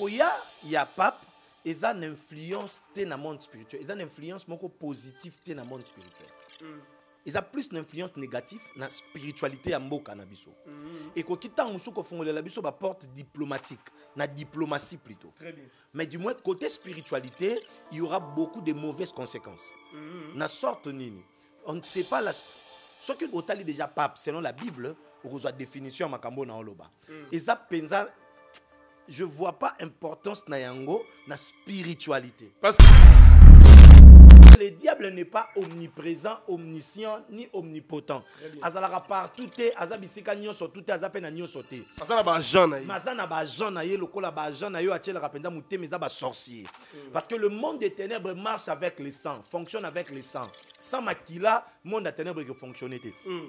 y ya pape eza une influence dans na monde spirituel eza une influence moko positive té na monde spirituel y mm. eza plus na influence négative na spiritualité ya mboka na biso mm. ekoki ntango la kofongolela biso porte diplomatique na diplomatie plutôt mais du moins côté spiritualité il y aura beaucoup de mauvaises conséquences mm. na sorte nini on ne sait pas la que otali déjà pape selon la bible hein, une définition makambo na oloba mm. eza penza je vois pas importance na yango na spiritualité. Parce que le diable n'est pas omniprésent, omniscient ni omnipotent. Azalara partout et azabisika nyonso tout te, azapena nion te. Azana ba Jean na ye. Mazana ba Jean na ye lokola ba Jean na yo atiela rapenda muteme za sorcier. Mm. Parce que le monde des ténèbres marche avec le sang, fonctionne avec le sang. Sans makila, monde des ténèbres qui fonctionnait. Mm.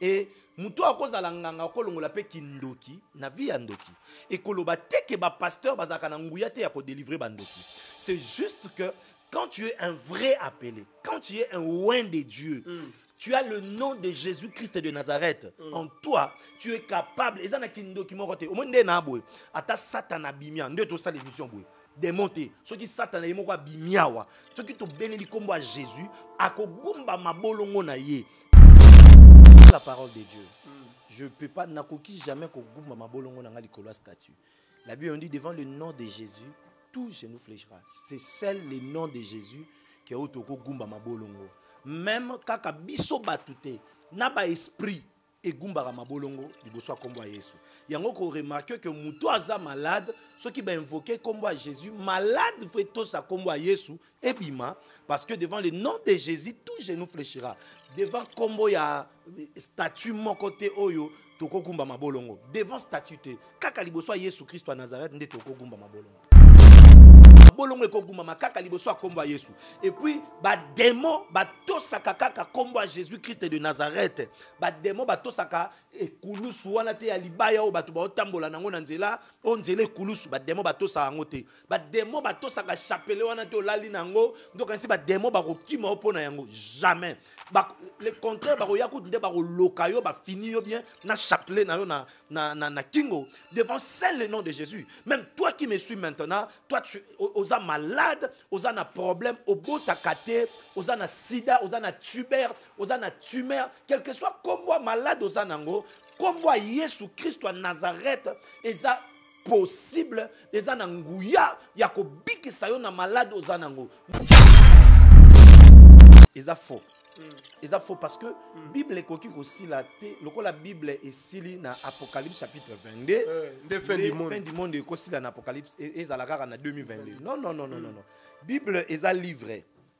Et moto akozala nganga akolongola mpe kindoki na vie ya ndoki ekoloba te ke bapasteur bazalaka na nguya te ya kodelivre bandoki c'est juste que quand tu es un vrai appelé quand tu es un oin de dieu mm. tu as le nom de Jésus-Christ de Nazareth. Mm. En toi, tu es capable. Et ça n'a qu'une documenté. Au monde n'a boy. Ata Satan abimia. Nde to ça l'émission boy. Démonter. Ce qui Satan est moko abimia wa. Ce qui to béni kombo à Jésus. Akogumba mabolongo na ye la parole de Dieu. Hmm. Je ne peux pas, nakoki jamais ko mabolongo na bolongo nanga statue. La Bible on dit devant le nom de Jésus, tout genou fléchira. C'est celle le nom de Jésus qui est autoko gumba mabolongo. Même kaka biso batute, na pas esprit egumbaka mabolongo liboso ya nkombo yesu yango koremarke que que aza malade soki bainvoke invoqué, à jésus malade fo à à ya yesu ebima parce que devant le nom de jésus tout genou fléchira devant nkombo ya eh, statut mon côté, oyo Gumba mabolongo devant statut te kaka liboso yesu christo nazareth Toko mabolongo bolongo ekogumama makaka liboso ya kombo ya yesu et puis bademo batosaka kaka kombo ya jésus christ de nazareth bademo batosaka ekulusu wana te ya libaya oyo bato baotambola nango na nzela oyo nzela ekulusu bademo batosaka yango te bademo batosaka chapele wana te olali nango donc ainsi bademo bakokima yo mpo na yango jamais le contraire bakoya kutu nde bakoloka yo bafini yo bien na chapelet na yo na, na, na, na kingo devant seul le nom de jésus même toi qui me suis maintenant toi tu, malade oza na problème obotaka te oza na sida oza na tuber oza na tumer que soit moi malade oza nango moto kombo ya yesu kristo ya nazarete eza possible eza na nguya ya kobikisa yo na malade oza nango eza faux eza faux parce que bible ekoki kosila te lokola bible esili na apocalypse chapitre 22 eh, fin du monde ekosila na apocalypse e, ezala kaka na 2022 non non non non non bible eza livre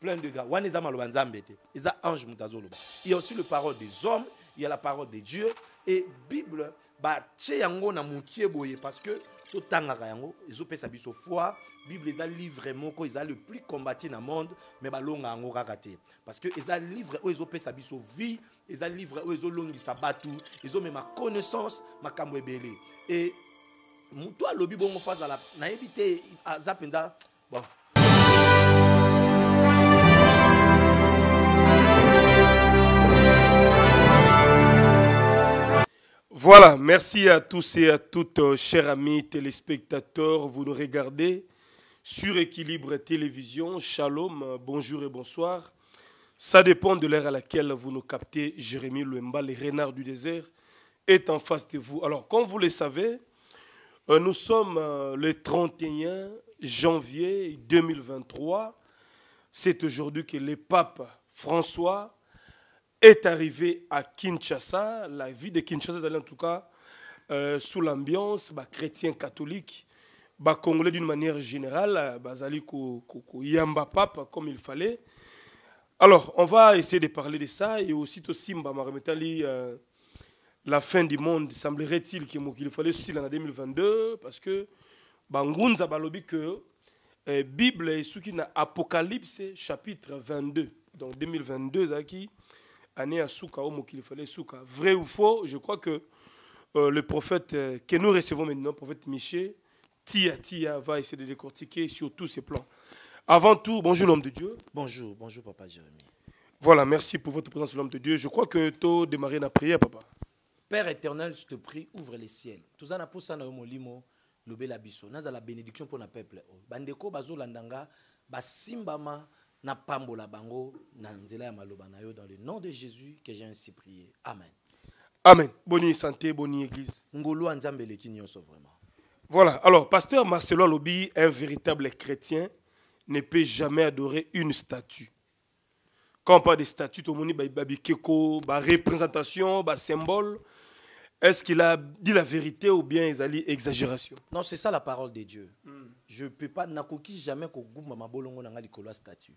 plein de gars. Il y a aussi la parole des hommes, il y a la parole de Dieu et Bible ba tie yango na mokie boye parce que totangaka yango ezopesa biso foi bible eza livre Elle est le plus dans le monde mais balonga yango kaka parce que eza livre ezopesa biso vie ont livre Ils ont mis ma connaissance makambo Et, e motu alobi bongo fo azala nayebi te à Zapenda bon Voilà, merci à tous et à toutes, euh, chers amis téléspectateurs. Vous nous regardez sur Équilibre Télévision. Shalom, euh, bonjour et bonsoir. Ça dépend de l'heure à laquelle vous nous captez. Jérémy Louemba, les renards du désert, est en face de vous. Alors, comme vous le savez, euh, nous sommes le 31 janvier 2023. C'est aujourd'hui que le pape François est arrivé à Kinshasa. La vie de Kinshasa est en tout cas euh, sous l'ambiance bah, chrétien catholique, bah, congolais d'une manière générale, bah, Yamba Papa comme il fallait. Alors, on va essayer de parler de ça et aussi tout euh, la fin du monde, semblerait-il qu'il fallait aussi en 2022, parce que Bangunza Balobi que euh, Bible est ce qui Apocalypse chapitre 22. Donc 2022, Zaki, Souka, fallait Souka. Vrai ou faux, je crois que euh, le prophète euh, que nous recevons maintenant, le prophète Miché, Tia Tia va essayer de décortiquer sur tous ses plans. Avant tout, bonjour l'homme de Dieu. Bonjour, bonjour papa Jérémy. Voilà, merci pour votre présence, l'homme de Dieu. Je crois que tôt démarrer la prière, papa. Père éternel, je te prie, ouvre les ciels. Tous en na la biso. Naza la bénédiction pour notre peuple. Oh, bandeko, pour basimbama na pambola bango dans le nom de Jésus que j'ai ainsi prié. Amen. Amen. Bonne santé, bonne église. Voilà. Alors pasteur Marcelo Lobi, un véritable chrétien ne peut jamais adorer une statue. Quand on parle des statues, tout le monde bah, bah, bah, représentation, ba symbole. Est-ce qu'il a dit la vérité ou bien il a dit exagération Non, c'est ça la parole de Dieu. Hmm. Je ne peux pas, nakoki jamais ko gumba mabolongo nanga likolo statue.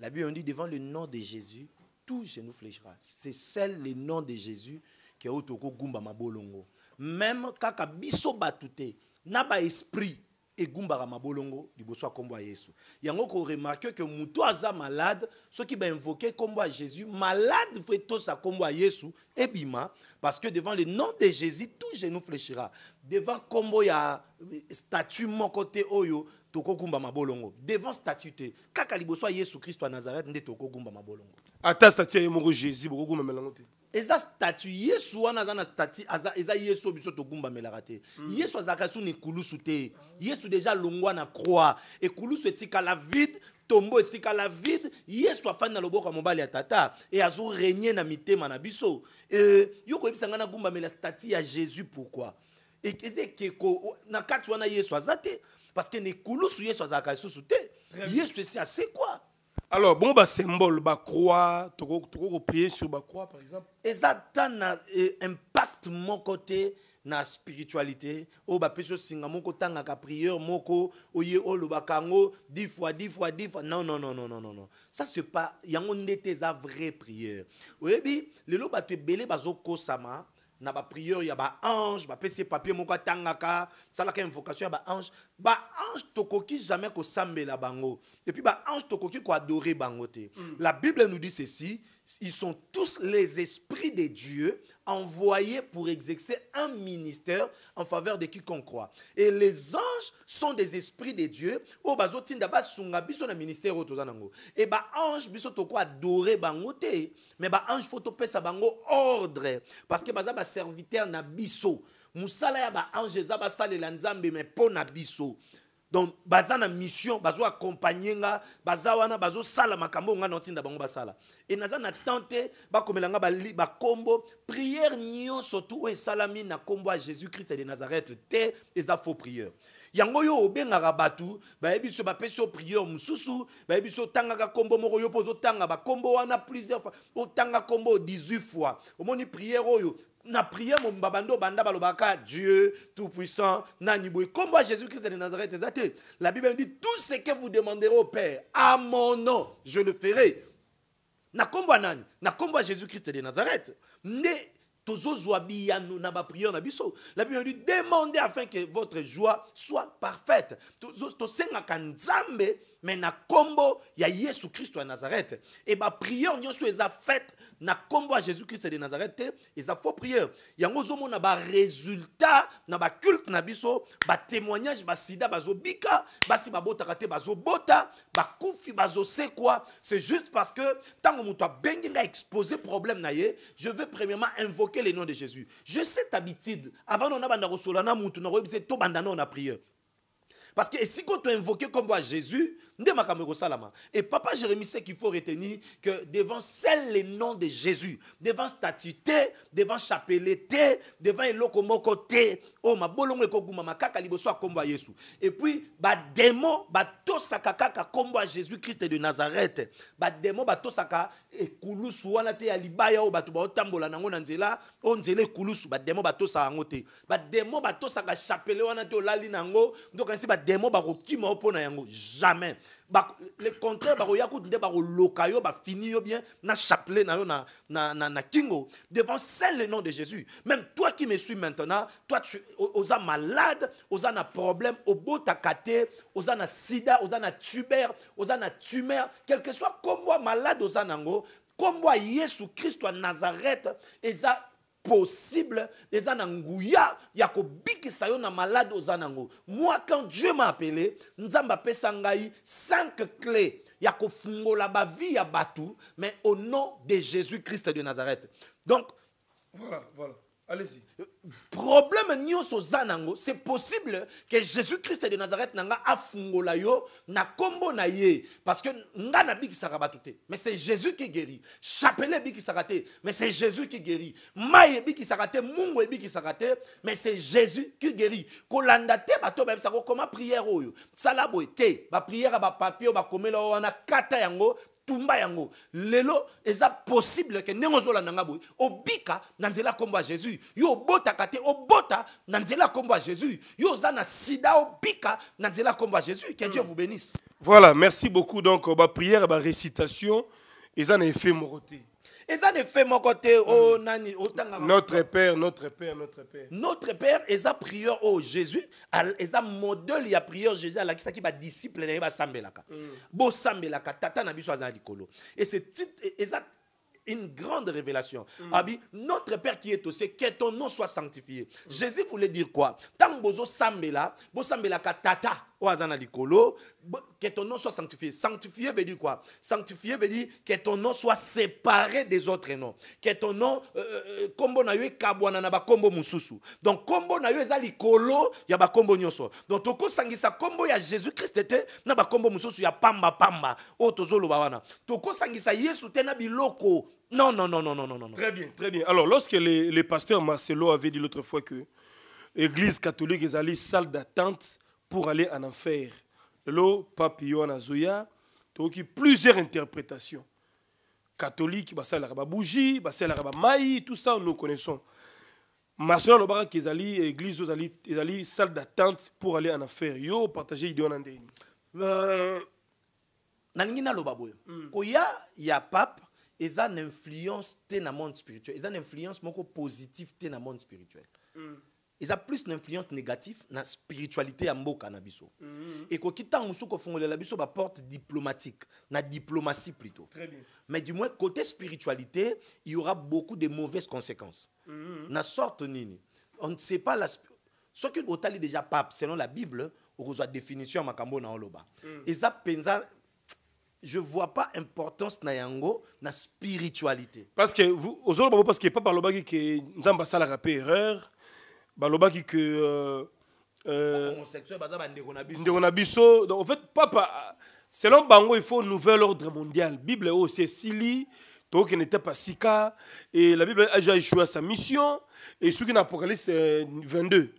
La Bible on dit devant le nom de Jésus, tout genou fléchira. C'est celle le nom de Jésus qui est autoko goumba mabolongo. Même kaka biso batute, na pas esprit egumbaka mabolongo liboso ya a ya yesu yango koremarke que motu aza malade soki invoquer kombo ya jésus malade tous sa kombo ya yesu ebima parce que devant le nom de jésus tout genou fléchira devant kombo ya eh, statut moko te oyo Gumba mabolongo devant statut kaka liboso yesu christo ya nazareth Toko Gumba mabolongo ata statut ya mon jésus bokogumbamela yango eza statu yesu wana zana stati aza, eza yesu oyo biso togumbamelaka te mm. yesu azalaka suni ekulusu te yesu deja longwa na croix ekulusu la vide tombo la vide yesu fana na kwa mobali ya tata e renye na mitema na biso e, yo ngana gumba nagumbamela stati ya jésus pourquoi? e, keze keko, na kati wana yesu azate. parce que yesu azalaka lisusu te yesu esi quoi? alors bon bah symbole bah croix tu toko prier sur bah croix par exemple et ça un euh, impact mon côté na spiritualité o oh, ba peso singa moko tanga ka prière moko ye o oh, lo bakango 10 fois 10 fois 10 fois non non non non non non ça c'est pas yango ndete za vrai prière le oyebi lelo bato ebele bazo kosama na ba ya ba ange ba pc papier moko tangaka sala ka invocation ya ba ange ba ange tokoki jamais ko sambela bango et puis ba ange tokoki ko adorer bango te mm. la bible nous dit ceci ils sont tous les esprits des dieux envoyés pour exercer un ministère en faveur de quiconque croit. Et les anges sont des esprits de Dieu. Oh bah, tinda ba biso na ministère Et eh bah ange biso toko adorer bango te, mais bah ange faut sa bango ordre parce que basa ba serviteur na biso. Musala ya ba ange za ba sale la mais po na biso. donc baza na mission bazoaccompagne nga baza wana bazosala makambo oyo nga na otinda bango basala e naza na temps te bakomela nga bankombo priere nyonso tu oyo esalami na nkombo ya jésus christ de nazareth te eza faux priere yango oyo obengaka bato bayebi so bapesi yo priere mosusu bayebi so otangaka nkombo moko yo mpo ozotanga bankombo wana plusieurs fois otanga nkombo 18 fois omoni priere oyo na prière mon babando banda balobaka Dieu tout puissant nani boy comme Jésus-Christ de Nazareth ezate la Bible dit tout ce que vous demanderez au Père à mon nom je le ferai na kombo nani na Jésus-Christ de Nazareth ne tozozwa biyano na ba prier na la Bible dit demandez afin que votre joie soit parfaite tozosengaka nzambe to mais na combo ya yesu Christ ya nazareth et eh e bapriere ben, nyonso eza fete na combo ya jésus Christ de nazareth te eh, eza faux priere yango ba résultat na culte na biso batémoignage basida bazobika basi babotaka te bazobota bakufi bazosekwa c'est juste parce que tango moto to nga expose problème na ye je veux premièrement invoquer le nom de jésus je sais ta habitude avant on a banda kosolana mutu na koyebisa on na prière parce que si quand tu invoques comme moi Jésus, et papa Jérémie sait qu'il faut retenir que devant seul le nom de Jésus, devant statuté, devant chapelé devant elokomoko te, oh ma bolongo ekoguma makaka liboso akombo Yesu. Et puis ba démon ba tosaka kaka kombo Jésus-Christ de Nazareth. Ba démon ba tosaka et wana te ya libaya o ba otambola nango na nzela, o zele ekulusu ba démon ba tosaka ngo te. Ba démon ba tosaka ou wana te olali nango, donc ainsi ba démon ba mopo opona yango jamais le contraire ba kutu nde bakoloka yo bafini yo bien na chapler na na, na, na, kingo devant seul le nom de jésus même toi qui me suis maintenant toi tu osa malade osa na problème obotaka te oza na sida osa na tuber osa na quel que soit kombo malade oza nango kombo hier sous Christ à nazareth possible des ananguya yako ya a yo na malade aux moi quand dieu m'a appelé nous avons ngai cinq clés ya ba bavie ya bato mais au nom de jésus christ de nazareth donc voilà, voilà. Allez-y. Problème nyoso zanango, c'est possible que Jésus-Christ de Nazareth nanga afungola yo na kombo na ye parce que nga na biki sarabatote. Mais c'est Jésus qui guérit. Chapelet biki sarate, mais c'est Jésus qui guérit. Maye biki sarate, mungo biki sarate, mais c'est Jésus qui guérit. Kolanda te bato même ça oh, comment prière oyo. Salabo te, ba prière ba papier ba komela wana kata yango tumba yango lelo eza possible ke ndenge ozolandanga boye obika na nzela ya jésus yo obotaka te obota na nzela ya jésus yo oza na sida obika na nzela ya ya jésus que dieu vous bénisse voilà merci beaucoup donc ba euh, prière ba récitation eza na effet moko te et ça efe fait mon côté oh, nani oh, notre père notre père notre père notre père ça prieur au oh, jésus modèle y a prieur jésus alakisaki badisciple va disciple, il bosambelaka mm. tata na Bo aza Tata likolo et c'est titre c'est une grande révélation. Mm. Abi, notre Père qui est au que ton nom soit sanctifié. Jésus voulait dire quoi Tant bozo sambela, bo sambelaka tata que ton nom soit sanctifié sanctifié veut dire quoi sanctifié veut dire que ton nom soit séparé des autres noms que ton nom euh, euh, euh, kombo na yo ekabwana na Kombo mosusu donc kombo na yo eza likolo ya Kombo nyonso donc sangisa kombo ya jésus-christ était. na bakombo mosusu ya pambapamba oyo tu wana sangisa yesu te na biloko non, non, non, non, non, non, non. Très bien, très bien. Alors, lorsque les pasteurs Marcelo avait dit l'autre fois que l'Église catholique est allée salle d'attente, pour aller en enfer. le Lelo papillon azoya a plusieurs interprétations. Catholique a l'arabe bougie, a ba maï, tout ça nous connaissons. y a une église ozali salle d'attente pour aller en enfer. Yo partager idée Nan ndeni. Euh nalingi il y a un pape a une influence dans le monde spirituel. a une influence positive dans le monde spirituel. Hmm ont plus d'influence négative dans na spiritualité ambo mboka na biso mm -hmm. ekoki ntango mosusu kofongolela biso diplomatique na diplomatie plutôt mais du moins côté spiritualité il y aura beaucoup de mauvaises conséquences mm-hmm. na sorte nini on ne sait pas la soki otali déjà pape selon la bible soit définition ya makambo na oloba mm. Et ça, je je vois pas importance na yango na spiritualité parce que vous, bo parce que pape que ke nzambe fait mpe erreur balobaki que euh, euh donc en fait papa selon bango il faut nouvel ordre mondial bible aussi qui n'était pas Sika et la bible a déjà échoué sa mission et ce qui na apocalypse 22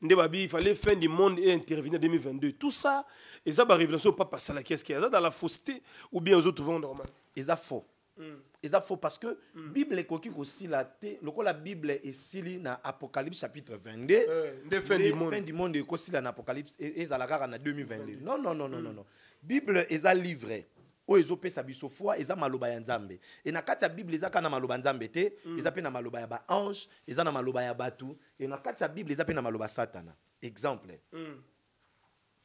c'est 22. il fallait fin du monde et intervenir 2022 tout ça ça eza au papa qui eske aza dans la fausseté ou bien aux autres ozotrouve Et ça faux ça mm. faux parce que bible la kosila Le la bible est esili na apocalypse chapitre 22 eh, nde fin du monde l'Apocalypse na apocalypse e, la kaka en 2022 non non non non non non mm. bible est un livre oyo sa biso foi eza maloba ya nzambe e na kati ya bible eza kana maloba nzambe te mm. eza pe na maloba ya ange eza na maloba ya bato e na kati ya bible eza pe na maloba satana exemple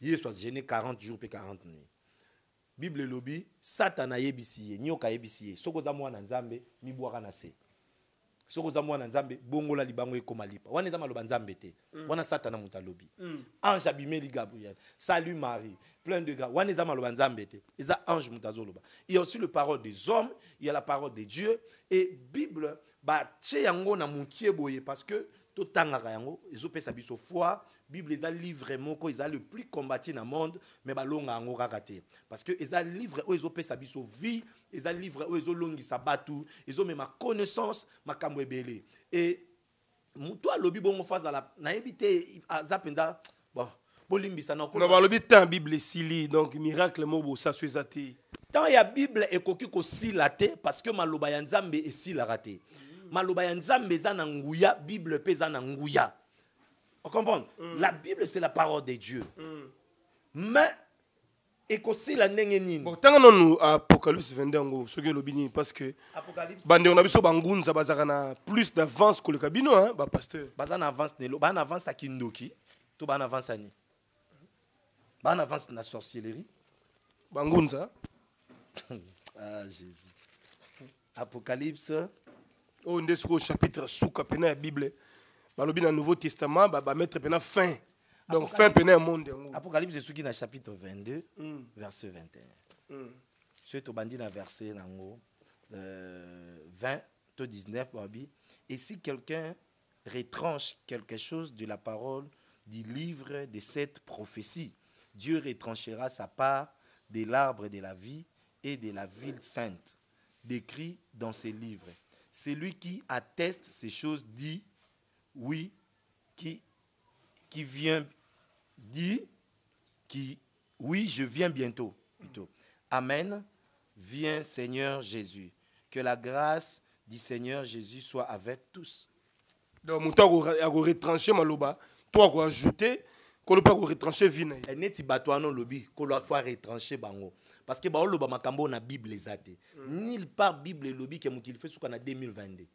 yesu gêné 40 jours et 40 nuits bible lobby, satana a ye Nyoka ayebisi Soko za oza mwana nzambe na se soki oza mwana nzambe bongola libango ekoma lipa wana za maloba nzambe te mm. wana satana moto lobby. Mm. ange abimeli gabriel salut marie plein de gars. wana za maloba nzambe te eza ange moto il y a aussi le parole des hommes il y a la parole de dieu et bible batie yango na mokie boye parce que ils ont ezopesa biso foi bible mon livre ils ont le plus combattu le monde Mais ils ont raté. parce que eza livre ont ezopesa biso vie livre Ils ont mis ma connaissance ma e motu alobi bongo fo azala nayebi évité à Zapenda, bon na balobi temps bible li donc miracle ça. Tant il y a bible que Si parce que maloba ça, nzambe la maloba ya nzambe eza na nguya bible mpe eza na nguya okomprendre mm. la bible c'est la parole de dieu mm. mais ekosila ndenge nini ntango nanu apocalypse vende yango soki le nini parce que bandeko na biso bangunza bazalaka na plus d'avance koleka bino hein, bapasteur baza na avance nelo baa na avance ya kindoki to baa na avance ya nini baa na avance na sorcellerie bangunza ah jésus apocalypse on oh, nde chapitre sous la bible dans le nouveau testament mettre pena fin donc fin pene ya monde qui est dans mm. le chapitre 22 verset 21 mm. vais dans dire verset nango 20 to 19 et si quelqu'un retranche quelque chose de la parole du livre de cette prophétie dieu retranchera sa part de l'arbre de la vie et de la ville sainte décrite dans ce livres. C'est lui qui atteste ces choses dit oui, qui, qui vient, dit qui, oui, je viens bientôt. Plutôt. Amen. Viens Seigneur Jésus. Que la grâce du Seigneur Jésus soit avec tous. Donc, mon temps a retranché maloba, toi a ajouté, qu'on ne peut rétrancher retrancher vina. Et eh, toi, non, lobi, qu'on doit fois retrancher bango parce que ba makambo na bible eza te nulle part bible qui ke mokili fe suka na 2022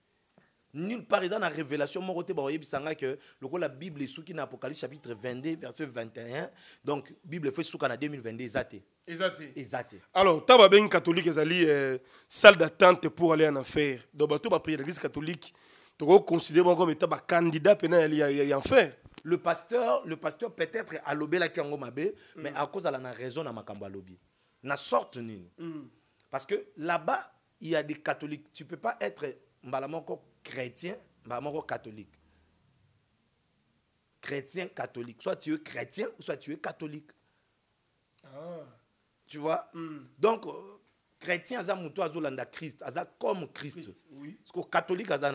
nulle part eza na révélation moko te le ke la bible est na apocalypse chapitre 22 verset 21 donc bible fe suka na 2022 eza te eza Alors eza te alors catholique ezali euh, salle d'attente pour aller en enfer donc bato baprie l'église catholique considérer bango comme étant candidat mpena ya enfer le pasteur le pasteur peut-être la yango mabe mais à cause de na raison na un lobby na sorte mm. parce que là-bas il y a des catholiques tu peux pas être malamoko chrétien ou catholique chrétien catholique soit tu es chrétien soit tu es catholique ah. tu vois mm. donc euh, chrétien aza azolanda christ aza comme christ, oui. parce que catholique aza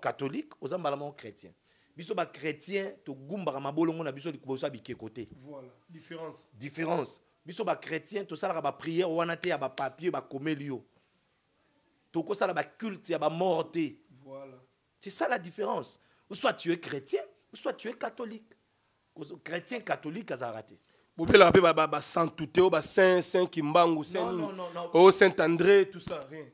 catholique aux chrétien biso ba chrétien to gumbaka mabolongo na biso likubo sa bikeko te voilà différence différence biso ba chrétien to sala ba prière wana te ya ba papier ba komelio to ko sala ba culte ya ba morte voilà c'est ça la différence ou soit tu es chrétien ou soit tu es catholique chrétien catholique a raté mpe basantu te ba ba saint kimbangu o saint andré tout ça rien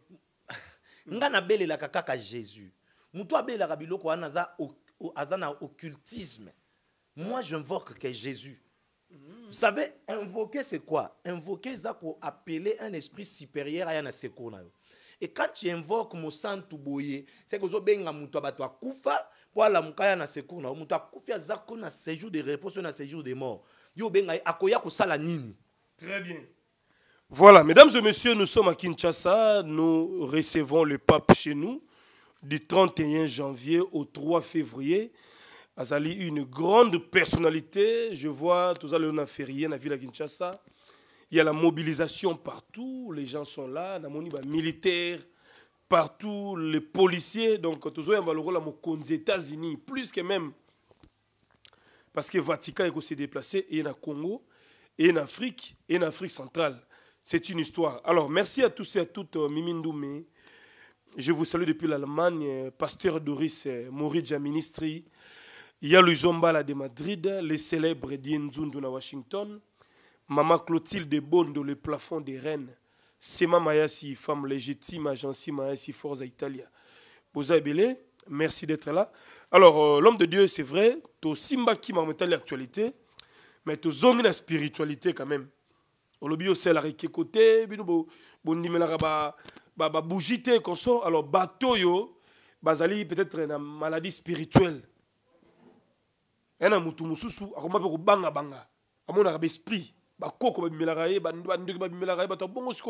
ngai la kaka jésus motu abelelaka biloko wana ok aza na occultisme moi j'invoque que jésus vous savez invoquer c'est quoi invoquer eza appeler un esprit supérieur à na et quand tu invoques tout sang, c'est kozobenga moto ya bato akufa mpo alamuka aya la seko na yo moto akufi aza ko na séjour de repos oyo na séjour de mort yo benga akoya nini très bien Voilà, mesdames et messieurs, nous sommes à Kinshasa, nous recevons le pape chez nous du 31 janvier au 3 février. Azali une grande personnalité. Je vois tout ça le à la ville de Kinshasa. Il y a la mobilisation partout. Les gens sont là. les militaires partout, les policiers. Donc tout ça on va le les États-Unis plus que même parce que le Vatican est déplacé et en Congo et en Afrique et en Afrique centrale. C'est une histoire. Alors merci à tous et à toutes euh, Mimi je vous salue depuis l'Allemagne, pasteur Doris Morija Ministri, Yalu y Zombala de Madrid, les célèbres Dien à Washington, Mama Clotilde Bondo, le plafond des Rennes, Sema Mayasi, femme légitime, agence Mayasi Forza Italia. Boza merci d'être là. Alors, euh, l'homme de Dieu, c'est vrai, tu Simba qui m'a l'actualité, mais tu Zomi la spiritualité quand même. Olobi Osel baba te koso alors batoyo bazali peut-être na maladie spirituelle banga na motu mosusu ko mpe ba amonaka ba bakoko ba ye ba babimelaka ye bato abongo ça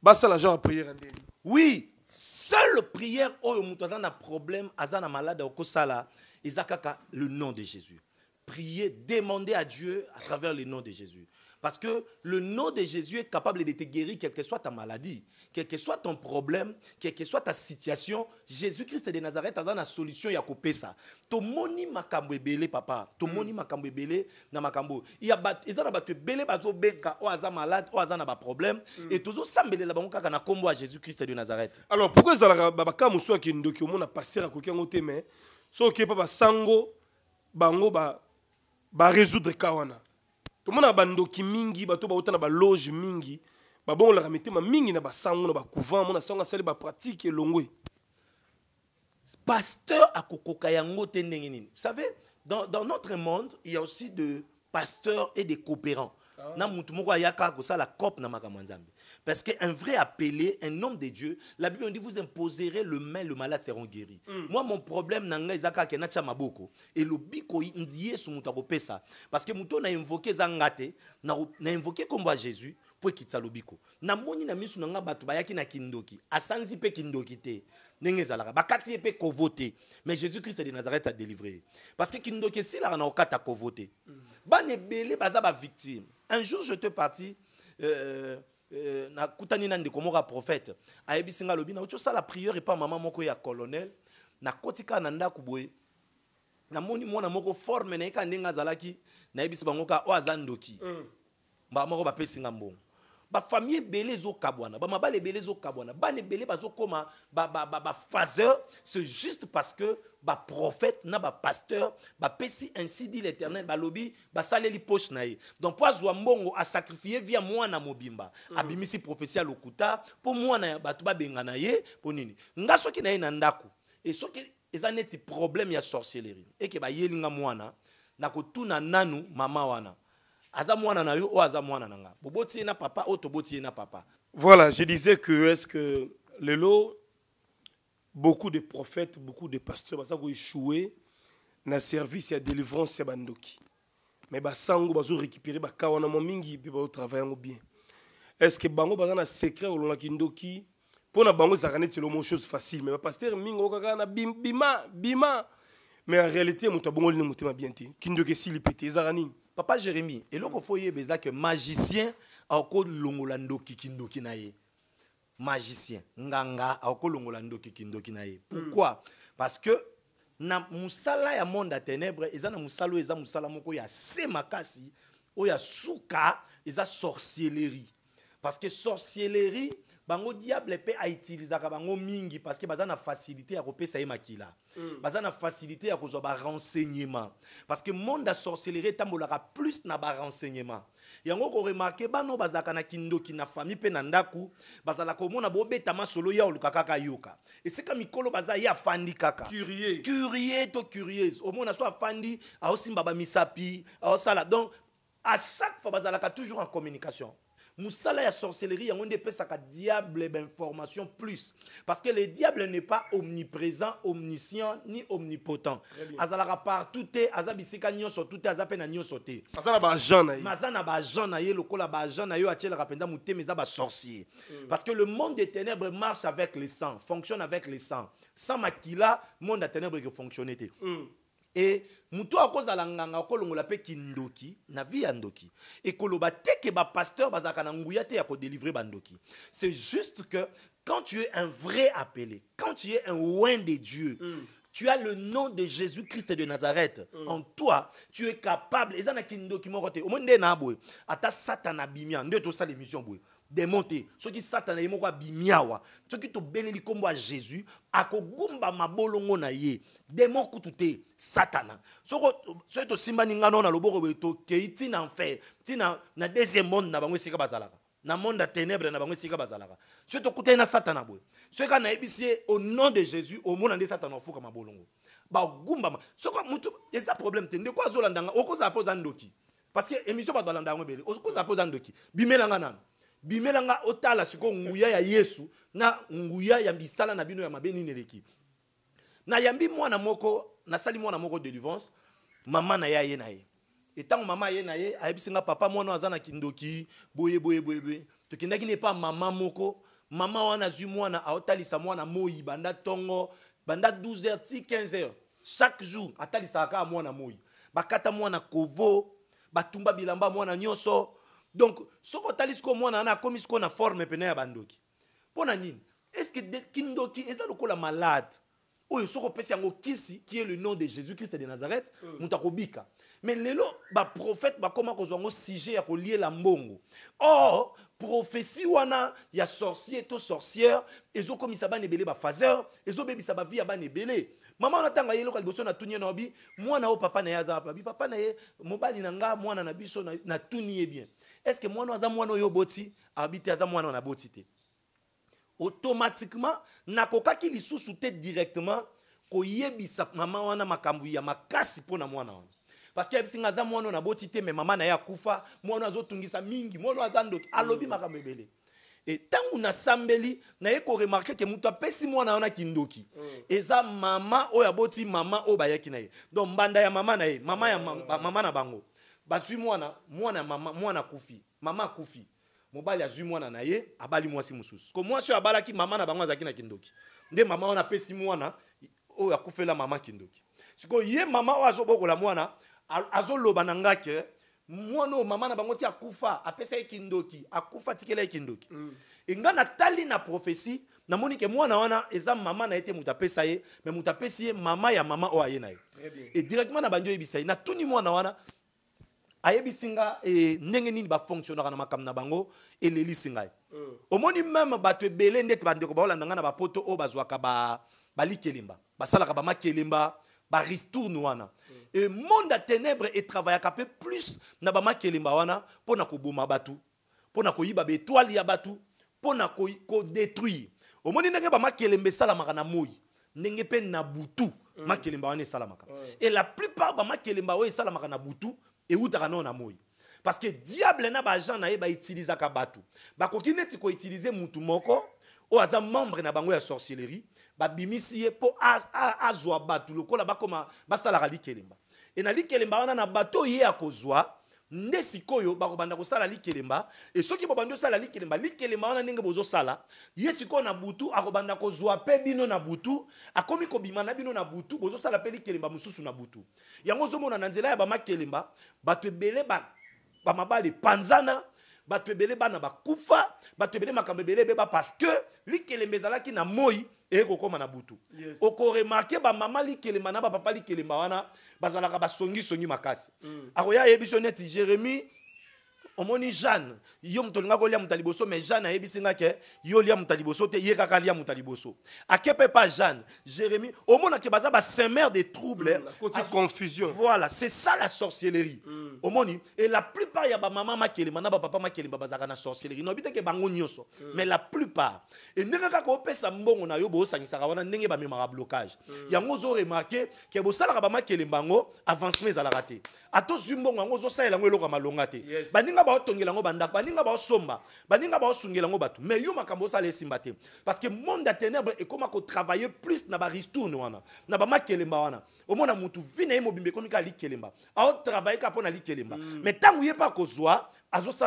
basala genre priere ndeni oui seule prière oyo mutu aza na problème azana malade ko sala kaka le nom de jésus prier demander à dieu à travers le nom de jésus parce que le nom de jésus est capable de te guérir quelle que soit ta maladie que que soit ton problème, que que soit ta situation, Jésus-Christ de Nazareth a une solution ya ça Tomoni makambo ebele papa, tomoni hmm. makambo ebele na makambo. Il y a bat, ils ont battu belé bazo benka o aza malade, o aza na ba problème hmm. et tozo sambele la bango kaka na kombo à Jésus-Christ de Nazareth. Alors pourquoi ils ont babaka musu ki ndoki mona pasteur akoki ngo te mais soki papa sango bango ba ba résoudre kawana. Tomona bandoki mingi bato bauta na ba loge mingi l'a babongolaka ma mingi na ba basango na bacouvent mo na sango ba pratique elongwe pasteur akokoka yango te ndenge nini vous savez dans, dans notre monde il y a aussi de pasteurs et des coopérants ah. na mutu moko ayaka sala cop na makambo ya nzambe parce un vrai appelé un homme de dieu la bible dit vous imposerez le main le malade seront guéris mm. moi mon problème na ngai ke kaka natia maboko elobi ndiye yesu moto pesa parce que muto na invoquer zangate nga na invoquer comme jésus mpo ekitisa lobiko namoni na misu na nga bato bayaki na kindoki asanzi mpe kindoki te ndenge ezalaka bakati ye mpe kovo te mais jésus christ de nazareth adélivre ye parce que kindoki esilaka na kokata kovo te bana ebele baza bavictime un jour je te parti euh, euh, nakutani na ndeko moko ya prophète ayebisi nga alobi nauti osala priere epa mama moko ya colonel nakoti kaka na ndako boye namoni mwana moko forme na ye kaka ndenge azalaki nayebisi bango kaka oyo aza ndoki mbaa mm. moko bapesi nga mbongo ba famille ezokabwana bamabale ebele ezokabwana bana ebele bazokoma bafaseur ba, ba, c'est juste parce que prophète na pasteur ba bapesi ainsi dit l'éternel lobi balobi basaleli poche na ye donc mpo azwa mbongo sacrifier via moi na mobimba mm. abimisi profesi okuta lokuta moi na ya bato babenga na ye pour nini nga ki na ye na ndako e soki eza neti problème ya sorcellerie na ko tout na nanu mama wana azamwana na yo o aza nga boboti na papa o toboti na papa voilà je disais que est ce que lelo beaucoup de prophètes beaucoup de pasteurs baza échoué, na service ya délivrance ya bandoki mais basango récupérer baka kawana mo mingi mpe bazotravaille yango bien est ce que bango bazana secret olona kindoki Pour na bango ezalaka neti elomo chose facile mais pasteur mingi kaka na bima bima mais en réalité moto abongoli ni motema bien kindoki si pete ezalaka papa jérémi eloko fo oyeba eza ke magicien akolongola ndokikindoki na ye magicien nganga akolongola ndokikindoki na ye hmm. pourquoi parce que na mosala ya monde ya ténèbre eza na mosala oyo eza mosala moko ya se makasi oyo ya suka eza sorciellerie parce que sorciellerie bango diable pe aitilizaka bango mingi parce que baza na facilité ya kopesa ye makila mm. baza na facilité ya kozwa renseignement parce que monde a sorcellerie etambolaka plus na ba renseignement. yango koremarke bana oyo bazaka na kindoki na famille pe na ndaku mona bo beta masolo ya oluka kaka c'est comme mikolo baza ya fandi kaka Curier to curieuse omona so afandi misapi a sala donc à chaque fois ka toujours en communication moussala ya sorcellerie yango nde epesaka diable information plus parce que le diable n'est pas omniprésent omniscient ni omnipotent azalaka partout tout aza bisika nyonso tu te aza mpe na nyonso te aza na na ye aza na na ye lokola baagent na yo atielaka mpenza motema eza sorcier. Mm. parce que le monde des ténèbres marche avec le sang fonctionne avec le sang sans makila monde des ténèbres fonctionne e moto akozala nganga akolongola mpe kindoki na vie ya ndoki ekoloba te ke bapaster bazalaka na nguya te ya kodelivre bandoki c'est juste que quand tu es un vrai appelé quand tu es un oin de dieu mm. tu as le nom de Jésus-Christ de Nazareth. Mm. En toi, tu es capable. Et ça, n'a moko te Au monde, n'a pas. Ata Satan abimia. Ndé tout ça, l'émission, boy. Ce qui Satan satana bimiawa. moko ce qui te tobeleli nkombo ya jésus ma bolongo na ye démon kutu te So, soki tu simba na loboro boye tokei en enfer tina, na deuxième monde na bango sika bazalaka na monde à ténèbres na bango esika bazalaka soki tu na satana boye Ce kaka na ye au nom de jésus omona nde satana ma bolongo so soki mutu eza problème te ndeko azolandanga okozala mpe oza ndoki parce que émission pas oko yango ebele okozala mpe oza bimela nga otala sikoyo nguya ya yesu na nguya ya misala na bino ya mabe nini eleki nayambi mwana moko nasali mwana moko délivrance mama na ye aye na ye etango mama aye na ye ayebisi nga papa mwana aza na kindoki boye boye boye boye tokendaki na epa mama moko mama wana azwi mwana aotalisa mwana moi banda ntongo banda 12h ti 15h chaque jour atalisaka kaka mwana moi bakata mwana kovo batumba bilamba mwana nyonso donc soko talisko siko mwana wana na forme pene ya bandoki mpo est-ce que kindoki le lokola malade oyo soko opesi yango kisi qui est le nom de jésus christ de nazareth moto mm. akobika mais lelo ba koma kozwa yango sujet ya la mbongo or prophétie wana ya sorcier to sorcière ezokomisa bana ebele bafaseur ezobebisa bavi ya bana ebele mama wana ntango aye eloko liboso natuni ye na obi mwana o papa na ye aza wapi papa na ye mobali na nga mwana na biso natuni ye bien est ce mwana aza mwana oyo oboti abi te aza mwana wana aboti te automatiquement nakokaki lisusu te directement koyebisa mama wana makambo ya makasi mpo na mwana wana parce que ayebisinga aza mwana oyo naboti te me mama na ye akufa mwana oyo azotungisa mingi mwana oyo aza ndoki alobi mm. makambo ebele e ntango nasambeli naye koremarke ke moto apesi mwana wana kindoki mm. eza mama oyo aboti mama oyo bayaki na ye donc mbanda ya mama na ye mama ya ma, mama na bango bazwi mwana mwana mama mwana akufi mama akufi mobali azwi mwana na ye abali mwasi mosusu ko mwasi oyo abalaki mama na bango azalaki na kindoki nde mama wana apesi mwana oyo akufela mama kindoki sikoyo ye mama oyo azobokola mwana azoloba na ngake mwana oyo mama na bango ti akufa apesa ye kindoki akufa atikela ye kindoki mm. enga natali na profesi namoni ke mwana wana eza mama na ye te moto apesa ye me moto apesi ye mama ya mama oyo aye na ye e directement na bandi oyebisa ye natuni mwana wana ayebisi nga e, ndenge nini bafonctionnaka na makambo na bango elelisi ngai mm. omoni meme bato ebele ndeti bandeko baolanda ngai na bapoto oyo bazwaka balikelemba ba basalaka bamakelemba baristourne wana mm. e, monde ya ténèbre etravaillaka mpe plus na bamakelemba wana mpo na koboma bato mpo na koyiba baetwale ya bato mpo na kodétruire omoni ndenge bamakelemba esalamaka na moi ndenge mpe na butu mm. makelemba wana esalamaka mm. e la plupart bamakelemba oyo esalamaka na butu Et eutaka nao na moi parce que diable na baagent na ye baitilizaka bato bakoki neti koutilize mutu moko oyo asa membre na bango ya sorcellerie babimisi ye mpo azwa bato lokola l'a basalaka likelemba Et na likelemba on na bato hier à akozwa nde sikoyo bakobanda kosala likelemba e soki bobandi osala likelemba likelemba wana ndenge bozosala ye sikoyo na butu akobanda kozwa mpe bino na butu akomi kobima na bino na butu bozosala mpe likelemba mosusu na butu yango ozomona na nzela ya bamakelemba bato ebele bamabale ba panzana ba bato ebele bana bakufa bato ebele makambo ebele ebeba parce que likelemba ezalaki na moi ekokóma na butu yes. okoremarke bamama likelemba na bapapa likelemba wana bazalaka basongisongi makasi mm. akoya yebi so neti jérémie omoni jeanne yo moto olingaka olia moto mais jeanne ayebisi nga ke yo olia te ye kaka alia moto ya liboso ake mpe pa jeanne jérémie omonake baza basemere de trouble mm, ah, confusion voilà c'est ça la sorcellerie mm. omoni et la plupart ya mana ba papa bapapa makelemba bazalaka na sorcellerie noyebi te ke bango nyoso mm. mais la plupart e ka ko pesa mbongo na yo boosangisaka wana ndenge bamemaka blocage mm. yango remarquer ke bosalaka bamakelemba yango avancement ezalaka te atozwi mbongo yango ozosalela yango eloko ya malonga te yes. baninga baotongela baninga baosomba baninga mais yo makambo parce que monde ya ténèbre ko plus na pas wana na bamakelemba wana omona mutu a na ye mobimba likelemba aotravaille kaka mpo choses. Mm. mais ntango pas mpe akozwa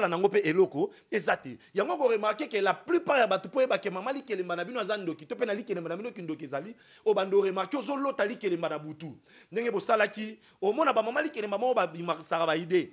nango ne eloko pas yango ko koremarke que la plupart ya bato mpo oyebake mama likelemba na bino aza o to mpe na likelemba na bino kindoki ezali obanda oremarke ozolota likelemba na butu ndenge ba likelemba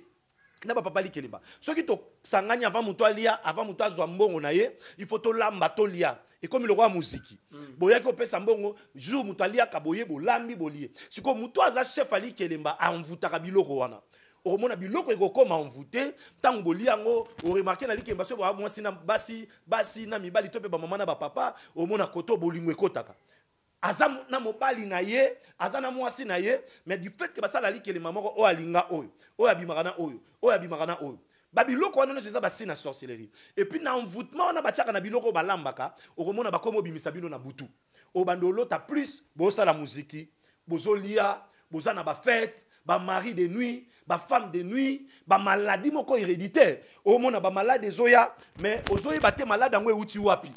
na bapapa likelemba soki tosangani avant moto alia avant moto azwa mbongo na ye ifo tolamba tolia ekomi lokola moziki mm. boyaki opesa mbongo jour moto aliaka boye bolambi bolie sikoyo moto aza chef alikelemba anvutaka biloko wana okomona biloko ekokoma envu te ntango bolia yango oremarke na likemba so mwasi na basi basi na mibali to mpe bamama na bapapa omona koto bolingo ekotaka Azam na mobali na ye aza na mwasi na ye mais du fait ke le likelema le o alinga oyo oyo abimarana na oyo oyo abimarana na oyo babiloko wana nyonso eza base na sorcellerie puis na on wana batiaka na biloko au balambaka okomona na bakomo bino na butu bandolo ta plus la muziki bozolia boza na ba mari de nuit femme de nuit maladie moko héréditaire zoya, mais zoya, me ozoyeba te malade yango uti wapi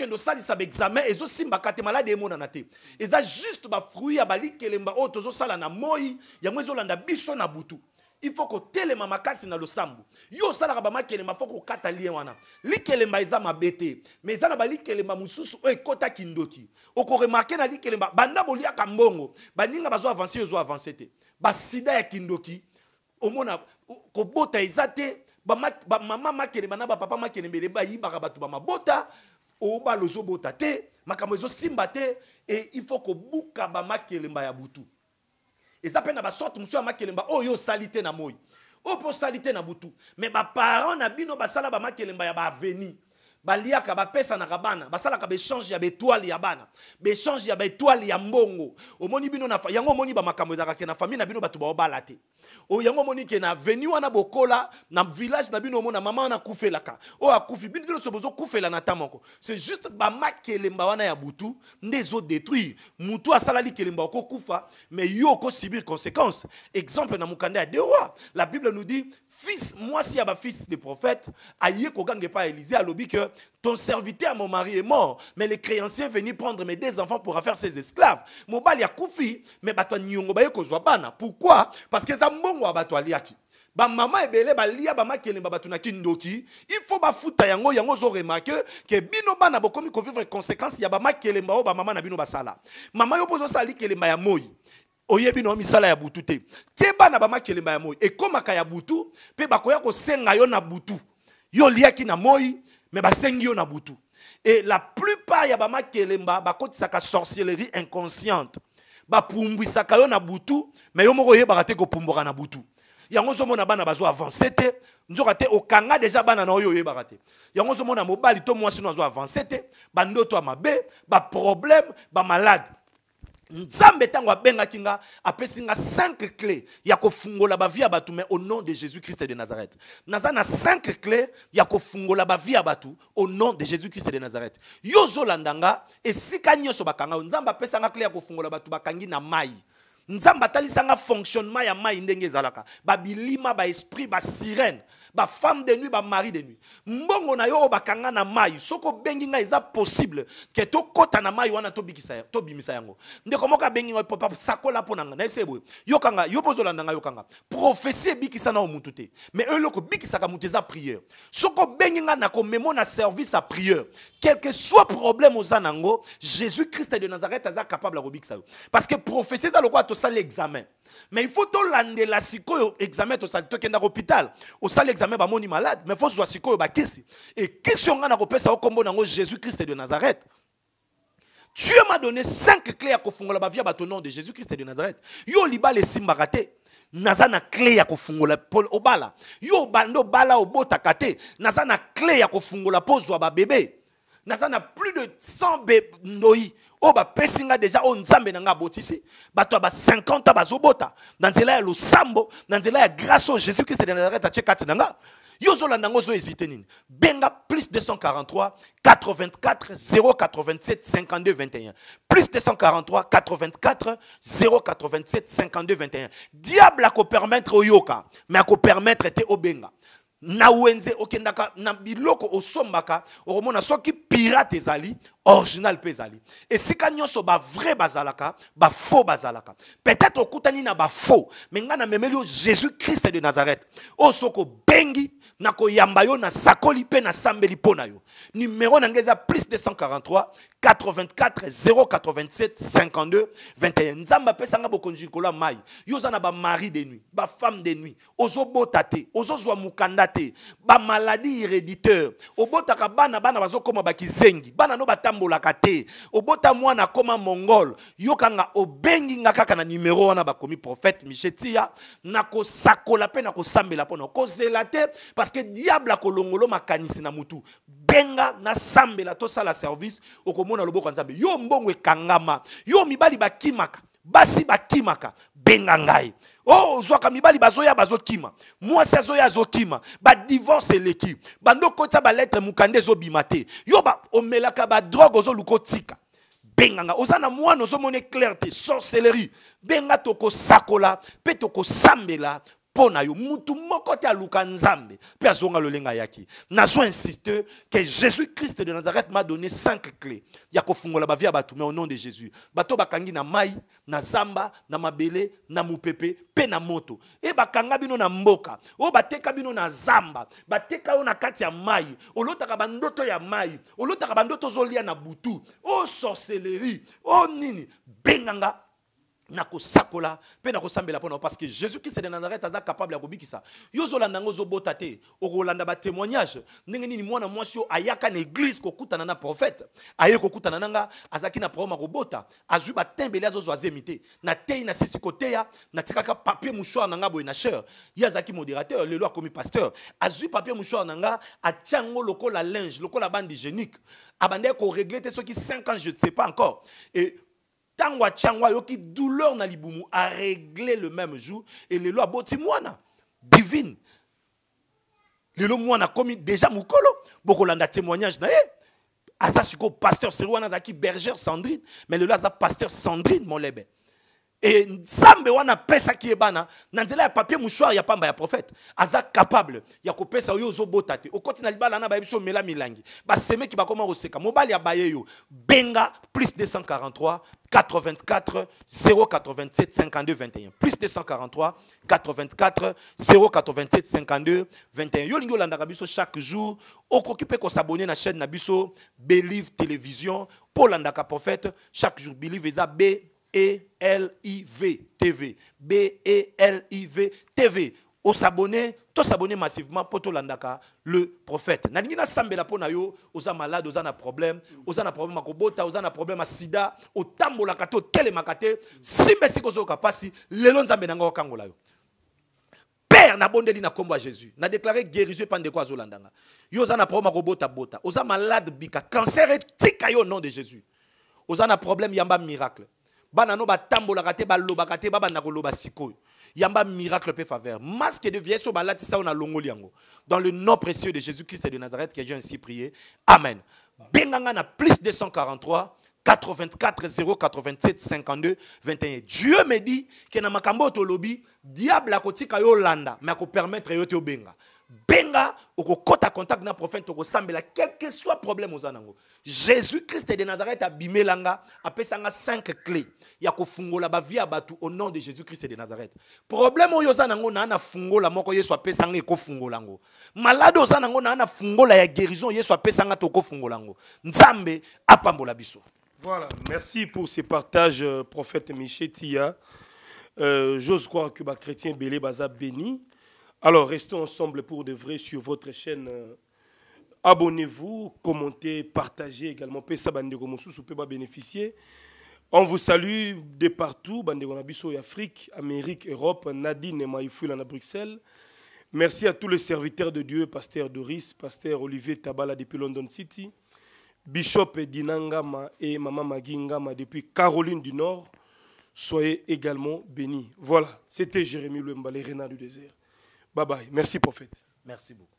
et aussi ma ezosimbaka te mon emonana Et ça juste fruit que ya balikelemba oyo tozosala na moi bison ezolanda Il na butu ifo kotelema makasi na losambo yo osalaka bamakelemba fo kokata lien wana likelemba eza Mais te ma eza na balikelemba kota kindoki ekɔtaki Oko okoremarke na likelemba bandambo oliaka mbongo baninga bazo avanse yo zo avanse te basida ya kindoki omona kobota eza te papa ma na bapapa ba ele bayibaka bato bamabota obala ozobota te makambo ezosimba te e il faut kobuka bamakelemba ya butu eza mpe na basorte mosusu ya makelemba oyo osali te na moi oyo mpe osali te na butu me baparent na bino basala bamakelemba ya baaveni ba baliaka sala ka basalaka béchange ya toile ya bana change ya toile ya mbongo moni bino na yango omoni ba ezalaka ke na famille na bino batuba baobala te O yango moni ke na venu wana bokola na village na bino omona mama wana laka. o akufi bino sobozo kufela na tamoko. c'est juste makele mbawana ya butu nde muto mutu li kelemba koufa, mais yo subir conséquence exemple na mukanda ya dewa la bible nous dit fils moi si ya fils de prophète aye ko gange pa Elisée alobi ton serviteur, mon mari, est mort, mais les créanciers venu venus prendre mes deux enfants pour faire ses esclaves. bal ya koufi, mais bato nyongo baye kozwa bana. Pourquoi Parce que ça mbongo abato aliaki. Ba maman ebele ba lia ba makele ba batuna kindoki, il faut ba futa yango yango zo remarquer que bino bana bokomi ko vivre conséquence ya ba makele ba oh, ba maman na bino sala. Bah, maman yo bozo sali kele ya moi. oyebi bino misala ya butu te keba na bamakelemba ya moi ekómaka ya butu bako koyako senga yo na butu yo liaki na moi mais basengi yo na butu et la plupart ba bamakelemba saka bah, sorcellerie inconsciente saka yo na butu mais yo moko bah, rate ko pumbora na butu yango mona bana bazo avancete, te rate te okanga deja bana na ye ba rate yango mona mobali to mwasi no azwa avancer te bandoto ba mabe bah, ba malade nzambe tangwa abengaki nga apesi nga 5 clés ya kofungola bavia batou mais au nom de jésus christ de nazareth Nazana cinq 5 clés ya kofungola bavia ya au nom de jésus christ de nazareth Yozolandanga, et si esika nyonso bakanga nzamba pesanga clé nga mai. ya kofungola bato bakangi na mai nzambe atalisanga fonctionnement ya mai ndenge esprit, esprit siren femme de nuit mari de nuit mbongo na yo ba kanga na mai Soko bengi ngai possible ke kota na mai wana to yango ndeko moko abengi ngai papa sakola mpo na nga nayebisa ye yo kanga yo mpo nga yo kanga profesi bikisa na o mutute te mais eloko ka motu za priere Soko bengi nga na komemo na service a priere quelque soit problème aux anango, jésus christ de nazareth est capable ya kobikisa ça. parce que profesi to to sale examen mais il faut la sikoyo examen tosali tokenda hôpital osali examen bah, moni malade mais faut zwa sikoyo bakisi ekisi onga na kopesa okombo na jésus christ de nazareth Tu m'a donné cinq clés à kofungola ba ton nom de jésus christ de nazareth yo les esimbaka te naza na clé ya kofungola Paul obala yo obanda obala obotaka Obo naza na clé ya kofungola mpo ozwa babebe naza na plus de 100 ndoi Oba, bapesi déjà deja oyo nzambe nanga botisi. abotisi bato ba 50 bazobota na nzela ya losambo na grâce au jésus christ de nazareth atie kati nanga. Yozo la ozolanda nini benga plus 243 84 087 52 21 plus 243 84 087 52 21 diable a mais oyoka ko akopermettre te obenga na wenze okendaka na biloko osombaka okomona soki pirate ezali original mpe ezali esika nyonso bavrai bazalaka faux bazalaka peut-être okutani na faux me ngai namemeli yo jésus christ de nazareth oyo soki obengi nakoyamba yo na mpe pe mpo na yo numero na ngai eza plus 243 84 087 52 21 Nzamba apesanga mai de nuit femme de nuit ozo zwa ozozwa ba maladie bamaladi obotaka bana bana bana no te obota mwana koma mongol yokanga obengi nga kaka na numéro wana komi prophète nakosambela ko parce que diable akolongolo makanisi na kobenga na sambela tosala service okomona loboko ya nzambe yo mbongo ekangama yo mibali bakimaka basi bakimaka benga ngai o oh, ozwaka mibali bazoya bazokima mwasi azoya azokima badivorce eleki bando okotisa baletre mokanda ezobima te yo ba, omelaka badroge ozoluka otika benganga oza na mwana ozomona éclair te sorcellerie benga tokosakola mpe tokosambela na yo mutu moko te aluka nzambe pe azonga lolenga insiste que jésus-christ de nazareth m'a donné cinq clés ya kofungola la ya mais au nom de jésus bato bakangi na mai na zamba na mabele na mopepe pe na moto e bakanga bino na mboka o oh, bateka bino na zamba bateka yo na kati ya mai olotaka bandoto ya mai olotaka bandoto zolia na butu o oh, sorcellerie oh nini benganga nakosakola mpe nakosambela pona parce que jésus christ de nazareth aza capable ya ça yo ozolanda yango ozobota te okolanda témoignage ndenge nini mwana mwasi oyo ayaka na église kokutana na prophète aye kokutana na nga azalaki na problème ya kobota azwi batembele azozwa azemi te natei na koteya natikaka papier mouchoir na nga na cher ye azalaki modérateur loi pasteur azwi papier mouchoir na nga atia yango lokola linge lokola bande hygiénique ko régler te soki 5 ans je ne sais pas encore et ntango yo ayoki douleur na libumu réglé le même jour et le loi boti mwana divine moana mwana commis déjà mukolo bokolanda témoignage na ye aza sikoyo pasteur serwana zaki berger sandrine mais le za pasteur sandrine molebe et sambe wana pesa ki ebana na nzela ya papier mouchoir ya pamba ya prophète aza capable ya kopesa oyo ozobota te okoti na libala na bayebi so omela milangi ba koma koseka mobali ya baye yo benga plus 243 84 087 52 21 plus 243 84 087 52 21 Yo Landaka chaque jour qu'on s'abonne à la chaîne Nabiso, belive télévision Pour Landaka prophète chaque jour belive b e l i v tv b e l i v tv aux s'abonner, tous s'abonner massivement pour tout landaka le prophète. Nalingi na sambela pona yo, oza malade, oza na problème, oza na problème akobota, oza na problème sida, otambola kato tele makate, si siko zo pas si, nzambe nanga okangola yo. Père na bondeli na kombo Jésus. Na déclaré guérison pande kwa zolandanga. Yo oza na problème akobota bota, oza malade bika, cancer tika yo au nom de Jésus. Oza na problème yamba miracle. Banano batambola kate lobakate, baba na koloba sikoyo yamba miracle peut faire. masque de vieille balati ça on a longoliango dans le nom précieux de Jésus-Christ et de Nazareth que j'ai ainsi prié amen benganga na plus 243 84 087 52 21 Dieu me dit que na makambo to lobby diable a akotika yo landa mais a permettre au te benga benga okokota contact na prophète la quel que soit problème oza nango jésus-christ de nazareth abimelanga apesanga 5 clés ya kofungola bavie ya bato au nom de jésus-christ de nazareth problème oyo oza nango naa na fungola moko yesu apesanga ekofungola yango malade oza nango naa na fungola ya guérison yesu apesanga tokofungola yango nzambe apambola biso voilà merci pour ce partage euh, prophète michetia euh, j'ose croire que bachrétien belé baza béni alors, restons ensemble pour de vrai sur votre chaîne. Euh, abonnez-vous, commentez, partagez également. Pesa Bandeko vous bénéficier. On vous salue de partout, Bandeko Nabiso Afrique, Amérique, Europe, Nadine et Maïfoul à Bruxelles. Merci à tous les serviteurs de Dieu, pasteur Doris, pasteur Olivier Tabala depuis London City, Bishop Dinangama et Maman Magingama depuis Caroline du Nord. Soyez également bénis. Voilà, c'était Jérémy et du désert. Bye bye. Merci, prophète. Merci beaucoup.